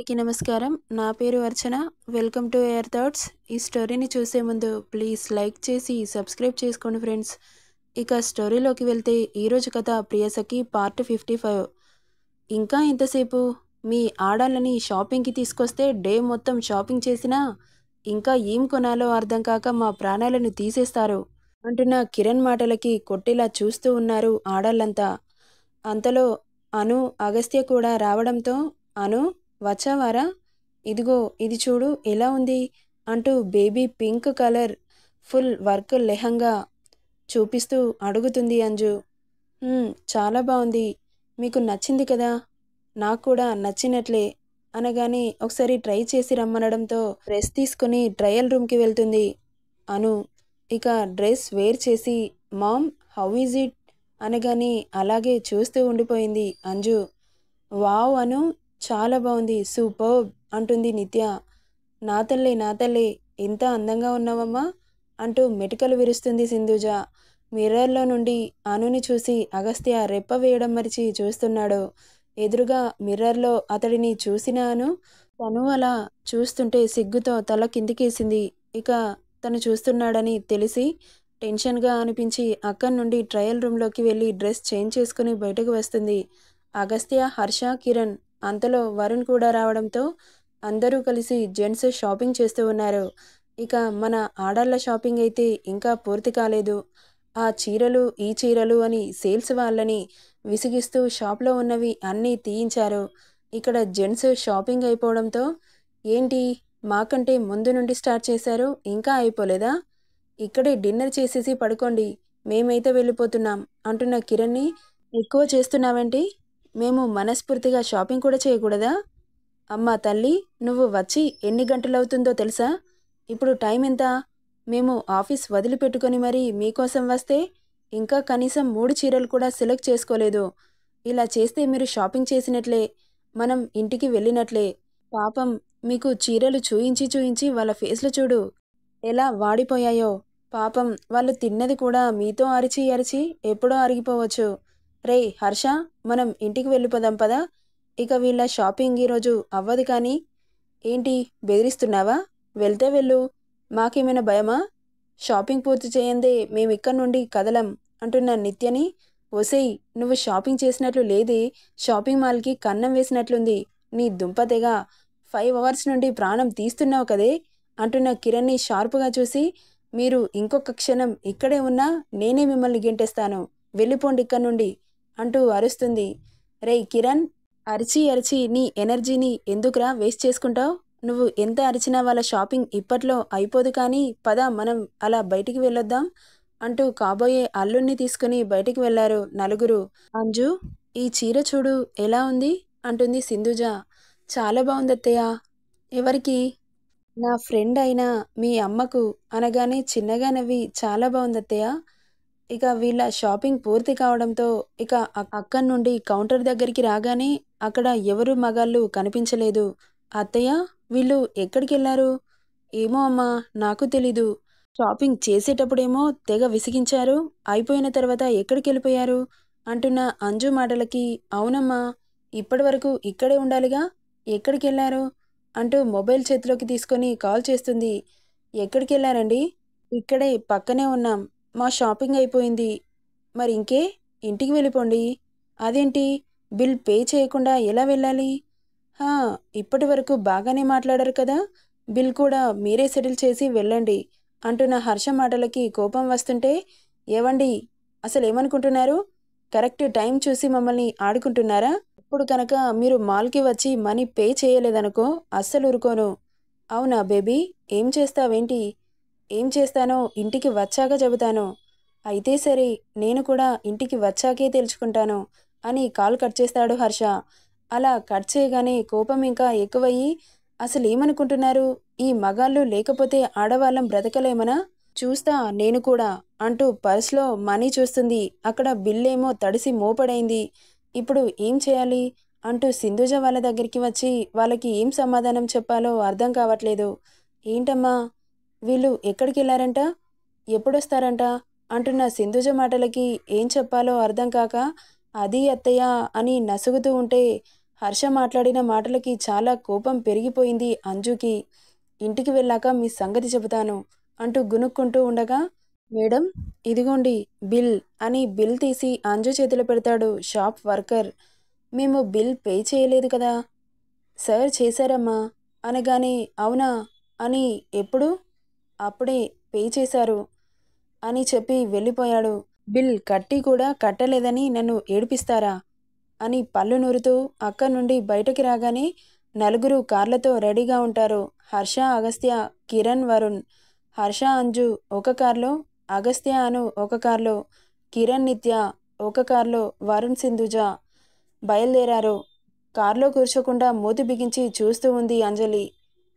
అందరికీ నమస్కారం నా పేరు Archana welcome to air thoughts ఈ స్టోరీని చూసే ముందు ప్లీజ్ లైక్ చేసి సబ్స్క్రైబ్ చేసుకోండి ఫ్రెండ్స్ ఇక స్టోరీలోకి వెళ్తే ఈరోజు కథ ప్రియసకి పార్ట్ ఫిఫ్టీ ఫైవ్ ఇంకా ఇంతసేపు మీ ఆడాలని షాపింగ్కి తీసుకొస్తే డే మొత్తం షాపింగ్ చేసినా ఇంకా ఏం కొనాలో అర్థం కాక మా ప్రాణాలను తీసేస్తారు అంటున్న కిరణ్ మాటలకి కొట్టేలా చూస్తూ ఉన్నారు ఆడాళ్ళంతా అంతలో అను అగస్త్య కూడా రావడంతో అను వచ్చావారా ఇదిగో ఇది చూడు ఎలా ఉంది అంటూ baby pink colour full work lehenga చూపిస్తూ అడుగుతుంది అంజు చాలా బాగుంది మీకు నచ్చింది కదా నాకు కూడా నచ్చినట్లే అనగానే ఒకసారి ట్రై చేసి రమ్మనడంతో డ్రెస్ తీసుకుని ట్రయల్ రూమ్కి వెళ్తుంది అను ఇక డ్రెస్ వేర్ చేసి మామ్ హౌ ఈజ్ ఇట్ అనగానే అలాగే చూస్తూ ఉండిపోయింది అంజు వావ్ అను చాలా బాగుంది సూపర్ అంటుంది నిత్య నా తల్లి నా తల్లి ఎంత అందంగా ఉన్నావమ్మా అంటూ మెటికలు విరుస్తుంది సింధుజ మిర్రర్లో నుండి అనుని చూసి అగస్త్య రెప్ప వేయడం మరిచి చూస్తున్నాడు ఎదురుగా మిర్రర్లో అతడిని చూసిన అను తను అలా చూస్తుంటే సిగ్గుతో తల కిందికేసింది ఇక తను చూస్తున్నాడని తెలిసి టెన్షన్గా అనిపించి అక్కడి నుండి ట్రయల్ రూమ్లోకి వెళ్ళి డ్రెస్ చేంజ్ చేసుకుని బయటకు వస్తుంది అగస్త్య హర్ష కిరణ్ అంతలో వరుణ్ కూడా రావడంతో అందరూ కలిసి జెంట్స్ షాపింగ్ చేస్తూ ఉన్నారు ఇక మన ఆడళ్ళ షాపింగ్ అయితే ఇంకా పూర్తి కాలేదు ఆ చీరలు ఈ చీరలు అని సేల్స్ వాళ్ళని విసిగిస్తూ షాప్లో ఉన్నవి అన్నీ తీయించారు ఇక్కడ జెంట్స్ షాపింగ్ అయిపోవడంతో ఏంటి మాకంటే ముందు నుండి స్టార్ట్ చేశారు ఇంకా అయిపోలేదా ఇక్కడే డిన్నర్ చేసేసి పడుకోండి మేమైతే వెళ్ళిపోతున్నాం అంటున్న కిరణ్ని ఎక్కువ చేస్తున్నావేంటి మేము మనస్ఫూర్తిగా షాపింగ్ కూడా చేయకూడదా అమ్మా తల్లి నువ్వు వచ్చి ఎన్ని గంటలవుతుందో తెలుసా ఇప్పుడు టైం ఎంత మేము ఆఫీస్ వదిలిపెట్టుకొని మరీ మీకోసం వస్తే ఇంకా కనీసం మూడు చీరలు కూడా సెలెక్ట్ చేసుకోలేదు ఇలా చేస్తే మీరు షాపింగ్ చేసినట్లే మనం ఇంటికి వెళ్ళినట్లే పాపం మీకు చీరలు చూయించి చూయించి వాళ్ళ ఫేస్లు చూడు ఎలా వాడిపోయాయో పాపం వాళ్ళు తిన్నది కూడా మీతో అరిచి అరిచి ఎప్పుడో అరిగిపోవచ్చు రే హర్ష మనం ఇంటికి వెళ్ళిపోదాం పదా ఇక వీళ్ళ షాపింగ్ ఈరోజు అవ్వదు కానీ ఏంటి బెదిరిస్తున్నావా వెళ్తే వెళ్ళు మాకేమైనా భయమా షాపింగ్ పూర్తి చేయందే మేము ఇక్కడి నుండి కదలం అంటున్న నిత్యని ఒసేయ్ నువ్వు షాపింగ్ చేసినట్లు లేదే షాపింగ్ మాల్కి కన్నం వేసినట్లుంది నీ దుంపతెగా ఫైవ్ అవర్స్ నుండి ప్రాణం తీస్తున్నావు కదే అంటున్న కిరణ్ని షార్పుగా చూసి మీరు ఇంకొక క్షణం ఇక్కడే ఉన్నా నేనే మిమ్మల్ని గెంటేస్తాను వెళ్ళిపోండి ఇక్కడ నుండి అంటూ అరుస్తుంది రే కిరణ్ అరిచి అరిచి నీ ఎనర్జీని ఎందుకురా వేస్ట్ చేసుకుంటావు నువ్వు ఎంత అరిచినా వాళ్ళ షాపింగ్ ఇప్పట్లో అయిపోదు కానీ పద మనం అలా బయటికి వెళ్ళొద్దాం అంటూ కాబోయే అల్లుణ్ణి తీసుకుని బయటికి వెళ్లారు నలుగురు అంజు ఈ చీర చూడు ఎలా ఉంది అంటుంది సింధుజ చాలా బాగుందత్తయ్య ఎవరికి నా ఫ్రెండ్ అయినా మీ అమ్మకు అనగానే చిన్నగా నవ్వి చాలా బాగుందత్తయ్య ఇక వీళ్ళ షాపింగ్ పూర్తి కావడంతో ఇక అక్కడి నుండి కౌంటర్ దగ్గరికి రాగానే అక్కడ ఎవరు మగాళ్ళు కనిపించలేదు అత్తయ్య వీళ్ళు ఎక్కడికి వెళ్ళారు ఏమో అమ్మా నాకు తెలీదు షాపింగ్ చేసేటప్పుడేమో తెగ విసిగించారు అయిపోయిన తర్వాత ఎక్కడికి వెళ్ళిపోయారు అంటున్న అంజు మాటలకి అవునమ్మా ఇప్పటి వరకు ఇక్కడే ఉండాలిగా ఎక్కడికి వెళ్ళారు అంటూ మొబైల్ చేతిలోకి తీసుకొని కాల్ చేస్తుంది ఎక్కడికి వెళ్ళారండి ఇక్కడే పక్కనే ఉన్నాం మా షాపింగ్ అయిపోయింది మరి ఇంకే ఇంటికి వెళ్ళిపోండి అదేంటి బిల్ పే చేయకుండా ఎలా వెళ్ళాలి ఇప్పటి వరకు బాగానే మాట్లాడారు కదా బిల్ కూడా మీరే సెటిల్ చేసి వెళ్ళండి అంటున్న హర్ష మాటలకి కోపం వస్తుంటే ఏవండి అసలు ఏమనుకుంటున్నారు కరెక్ట్ టైం చూసి మమ్మల్ని ఆడుకుంటున్నారా ఇప్పుడు కనుక మీరు మాల్కి వచ్చి మనీ పే చేయలేదనుకో అస్సలు ఊరుకోను అవునా బేబీ ఏం చేస్తావేంటి ఏం చేస్తానో ఇంటికి వచ్చాక చెబుతాను అయితే సరే నేను కూడా ఇంటికి వచ్చాకే తెలుసుకుంటాను అని కాల్ కట్ చేస్తాడు హర్ష అలా కట్ చేయగానే కోపం ఇంకా ఎక్కువయ్యి అసలు ఏమనుకుంటున్నారు ఈ మగాళ్ళు లేకపోతే ఆడవాళ్ళం బ్రతకలేమనా చూస్తా నేను కూడా అంటూ పర్స్లో మనీ చూస్తుంది అక్కడ బిల్లేమో తడిసి మోపడైంది ఇప్పుడు ఏం చేయాలి అంటూ సింధుజ వాళ్ళ దగ్గరికి వచ్చి వాళ్ళకి ఏం సమాధానం చెప్పాలో అర్థం కావట్లేదు ఏంటమ్మా వీళ్ళు ఎక్కడికి వెళ్ళారంట ఎప్పుడొస్తారంట అంటున్న సింధుజ మాటలకి ఏం చెప్పాలో అర్థం కాక అది అత్తయ్య అని నసుగుతూ ఉంటే హర్ష మాట్లాడిన మాటలకి చాలా కోపం పెరిగిపోయింది అంజుకి ఇంటికి వెళ్ళాక మీ సంగతి చెబుతాను అంటూ గునుక్కుంటూ ఉండగా మేడం ఇదిగోండి బిల్ అని బిల్ తీసి అంజు చేతిలో పెడతాడు షాప్ వర్కర్ మేము బిల్ పే చేయలేదు కదా సార్ చేశారమ్మా అనగానే అవునా అని ఎప్పుడు అప్పుడే పే చేశారు అని చెప్పి వెళ్ళిపోయాడు బిల్ కట్టి కూడా కట్టలేదని నన్ను ఏడిపిస్తారా అని పళ్ళు నూరుతూ అక్కడి నుండి బయటకి రాగానే నలుగురు కార్లతో రెడీగా ఉంటారు హర్ష అగస్త్య కిరణ్ వరుణ్ హర్ష అంజు ఒక కార్లో అగస్త్య అను ఒక కార్లో కిరణ్ నిత్య ఒక కార్లో వరుణ్ సింధుజ బయలుదేరారు కారులో కూర్చోకుండా మూతి బిగించి చూస్తూ ఉంది అంజలి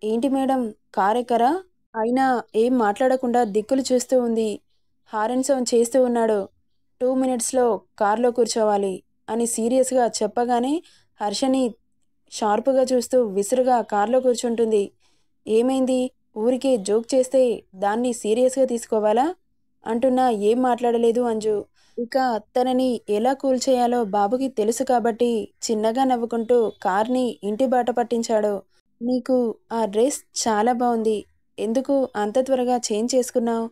ఏంటి మేడం కారెక్కరా అయినా ఏం మాట్లాడకుండా దిక్కులు చూస్తూ ఉంది హారన్ సౌండ్ చేస్తూ ఉన్నాడు టూ మినిట్స్లో కారులో కూర్చోవాలి అని సీరియస్గా చెప్పగానే హర్షని షార్ప్గా చూస్తూ విసురుగా కారులో కూర్చుంటుంది ఏమైంది ఊరికే జోక్ చేస్తే దాన్ని సీరియస్గా తీసుకోవాలా అంటున్నా ఏం మాట్లాడలేదు అంజు ఇక తనని ఎలా కూల్ చేయాలో బాబుకి తెలుసు కాబట్టి చిన్నగా నవ్వుకుంటూ కార్ని ఇంటి బాట పట్టించాడు నీకు ఆ డ్రెస్ చాలా బాగుంది ఎందుకు అంత త్వరగా చేంజ్ చేసుకున్నావు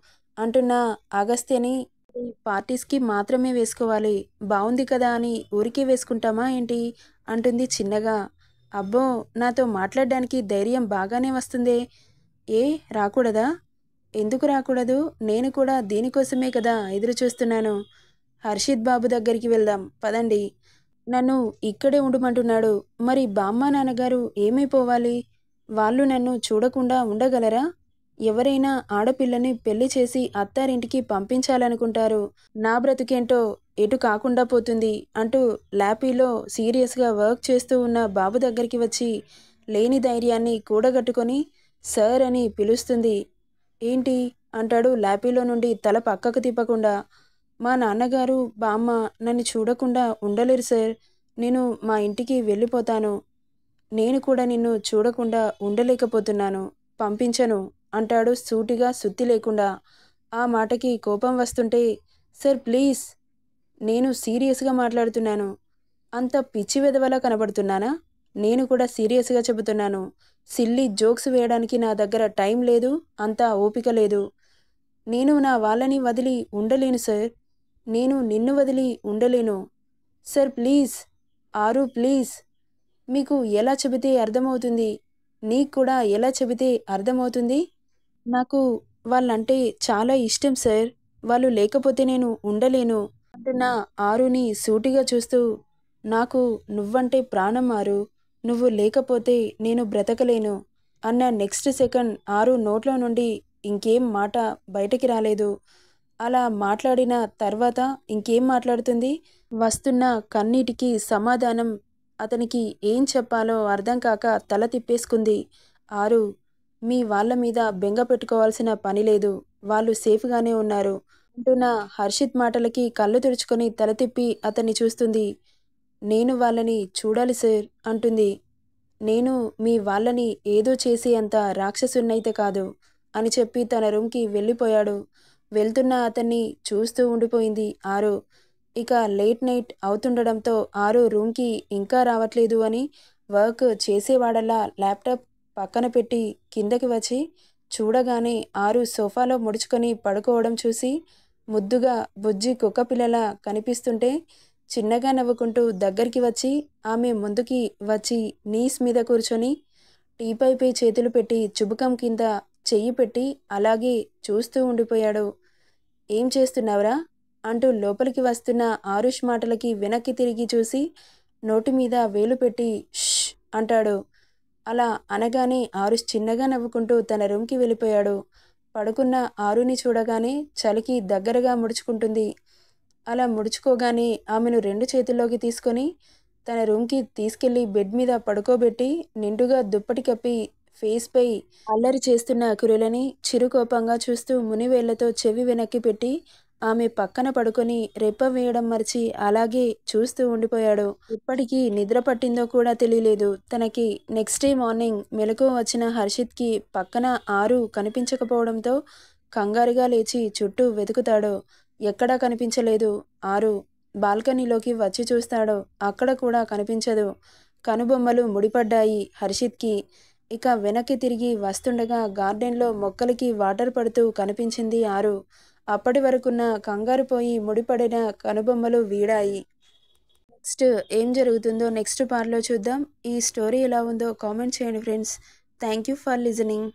అంటున్న అగస్త్యని పార్టీస్కి మాత్రమే వేసుకోవాలి బాగుంది కదా అని ఊరికే వేసుకుంటామా ఏంటి అంటుంది చిన్నగా అబ్బో నాతో మాట్లాడడానికి ధైర్యం బాగానే వస్తుందే ఏ రాకూడదా ఎందుకు రాకూడదు నేను కూడా దీనికోసమే కదా ఎదురు చూస్తున్నాను హర్షిత్ బాబు దగ్గరికి వెళ్దాం పదండి నన్ను ఇక్కడే ఉండమంటున్నాడు మరి బామ్మ నాన్నగారు ఏమైపోవాలి వాళ్ళు నన్ను చూడకుండా ఉండగలరా ఎవరైనా ఆడపిల్లని పెళ్లి చేసి అత్తారింటికి పంపించాలనుకుంటారు నా బ్రతికేంటో ఎటు కాకుండా పోతుంది అంటూ ల్యాపీలో సీరియస్గా వర్క్ చేస్తూ ఉన్న బాబు దగ్గరికి వచ్చి లేని ధైర్యాన్ని కూడగట్టుకొని సార్ అని పిలుస్తుంది ఏంటి అంటాడు ల్యాపీలో నుండి తల పక్కకు తిప్పకుండా మా నాన్నగారు బామ్మ నన్ను చూడకుండా ఉండలేరు సార్ నేను మా ఇంటికి వెళ్ళిపోతాను నేను కూడా నిన్ను చూడకుండా ఉండలేకపోతున్నాను పంపించను అంటాడు సూటిగా సుత్తి లేకుండా ఆ మాటకి కోపం వస్తుంటే సార్ ప్లీజ్ నేను సీరియస్గా మాట్లాడుతున్నాను అంత పిచ్చి విధవలా కనబడుతున్నానా నేను కూడా సీరియస్గా చెబుతున్నాను సిల్లీ జోక్స్ వేయడానికి నా దగ్గర టైం లేదు అంత ఓపిక లేదు నేను నా వాళ్ళని వదిలి ఉండలేను సార్ నేను నిన్ను వదిలి ఉండలేను సార్ ప్లీజ్ ఆరు ప్లీజ్ మీకు ఎలా చెబితే అర్థమవుతుంది నీకు కూడా ఎలా చెబితే అర్థమవుతుంది నాకు వాళ్ళంటే చాలా ఇష్టం సార్ వాళ్ళు లేకపోతే నేను ఉండలేను అంటున్న ఆరుని సూటిగా చూస్తూ నాకు నువ్వంటే ప్రాణం ఆరు నువ్వు లేకపోతే నేను బ్రతకలేను అన్న నెక్స్ట్ సెకండ్ ఆరు నోట్లో నుండి ఇంకేం మాట బయటకి రాలేదు అలా మాట్లాడిన తర్వాత ఇంకేం మాట్లాడుతుంది వస్తున్న కన్నీటికి సమాధానం అతనికి ఏం చెప్పాలో అర్థం కాక తల తిప్పేసుకుంది ఆరు మీ వాళ్ళ మీద బెంగ పెట్టుకోవాల్సిన పని లేదు వాళ్ళు సేఫ్గానే ఉన్నారు అంటున్న హర్షిత్ మాటలకి కళ్ళు తెరుచుకొని తల తిప్పి అతన్ని చూస్తుంది నేను వాళ్ళని చూడాలి సార్ అంటుంది నేను మీ వాళ్ళని ఏదో చేసి అంత రాక్షసున్నైతే కాదు అని చెప్పి తన రూమ్కి వెళ్ళిపోయాడు వెళ్తున్న అతన్ని చూస్తూ ఉండిపోయింది ఆరు ఇక లేట్ నైట్ అవుతుండడంతో ఆరు రూమ్కి ఇంకా రావట్లేదు అని వర్క్ చేసేవాడలా ల్యాప్టాప్ పక్కన పెట్టి కిందకి వచ్చి చూడగానే ఆరు సోఫాలో ముడుచుకొని పడుకోవడం చూసి ముద్దుగా బుజ్జి పిల్లల కనిపిస్తుంటే చిన్నగా నవ్వుకుంటూ దగ్గరికి వచ్చి ఆమె ముందుకి వచ్చి నీస్ మీద కూర్చొని టీపైపై చేతులు పెట్టి చుబుకం కింద చెయ్యి పెట్టి అలాగే చూస్తూ ఉండిపోయాడు ఏం చేస్తున్నావురా అంటూ లోపలికి వస్తున్న ఆరుష్ మాటలకి వెనక్కి తిరిగి చూసి నోటి మీద వేలు పెట్టి ష్ అంటాడు అలా అనగానే ఆరుష్ చిన్నగా నవ్వుకుంటూ తన రూమ్కి వెళ్ళిపోయాడు పడుకున్న ఆరుని చూడగానే చలికి దగ్గరగా ముడుచుకుంటుంది అలా ముడుచుకోగానే ఆమెను రెండు చేతుల్లోకి తీసుకొని తన రూమ్కి తీసుకెళ్లి బెడ్ మీద పడుకోబెట్టి నిండుగా దుప్పటి కప్పి ఫేస్పై అల్లరి చేస్తున్న అకురులని చిరుకోపంగా చూస్తూ మునివేళ్లతో చెవి వెనక్కి పెట్టి ఆమె పక్కన పడుకొని రెప్ప వేయడం మరిచి అలాగే చూస్తూ ఉండిపోయాడు ఇప్పటికీ నిద్ర పట్టిందో కూడా తెలియలేదు తనకి నెక్స్ట్ డే మార్నింగ్ మెలకు వచ్చిన హర్షిత్కి పక్కన ఆరు కనిపించకపోవడంతో కంగారుగా లేచి చుట్టూ వెతుకుతాడు ఎక్కడా కనిపించలేదు ఆరు బాల్కనీలోకి వచ్చి చూస్తాడు అక్కడ కూడా కనిపించదు కనుబొమ్మలు ముడిపడ్డాయి హర్షిత్కి ఇక వెనక్కి తిరిగి వస్తుండగా గార్డెన్లో మొక్కలకి వాటర్ పడుతూ కనిపించింది ఆరు అప్పటి వరకున్న కంగారుపోయి ముడిపడిన కనుబొమ్మలు వీడాయి నెక్స్ట్ ఏం జరుగుతుందో నెక్స్ట్ పార్లో చూద్దాం ఈ స్టోరీ ఎలా ఉందో కామెంట్ చేయండి friends thank you for listening